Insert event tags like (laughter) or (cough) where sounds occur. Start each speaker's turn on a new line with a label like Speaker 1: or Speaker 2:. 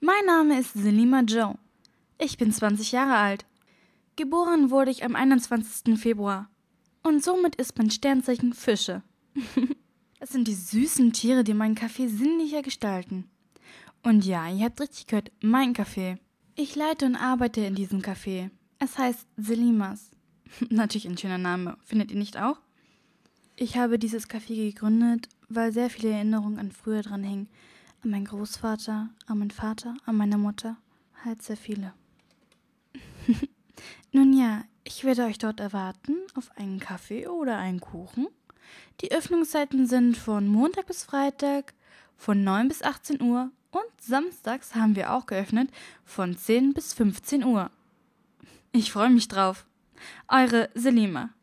Speaker 1: Mein Name ist Selima Joe. Ich bin 20 Jahre alt. Geboren wurde ich am 21. Februar. Und somit ist mein Sternzeichen Fische. (laughs) Es sind die süßen Tiere, die meinen Kaffee sinnlicher gestalten. Und ja, ihr habt richtig gehört, mein Kaffee. Ich leite und arbeite in diesem Café. Es heißt Selimas. (laughs) Natürlich ein schöner Name, findet ihr nicht auch? Ich habe dieses Café gegründet, weil sehr viele Erinnerungen an früher dran hängen an meinen Großvater, an meinen Vater, an meine Mutter, halt sehr viele. (laughs) Nun ja, ich werde euch dort erwarten auf einen Kaffee oder einen Kuchen. Die Öffnungszeiten sind von Montag bis Freitag von 9 bis 18 Uhr und samstags haben wir auch geöffnet von 10 bis 15 Uhr. Ich freue mich drauf. Eure Selima.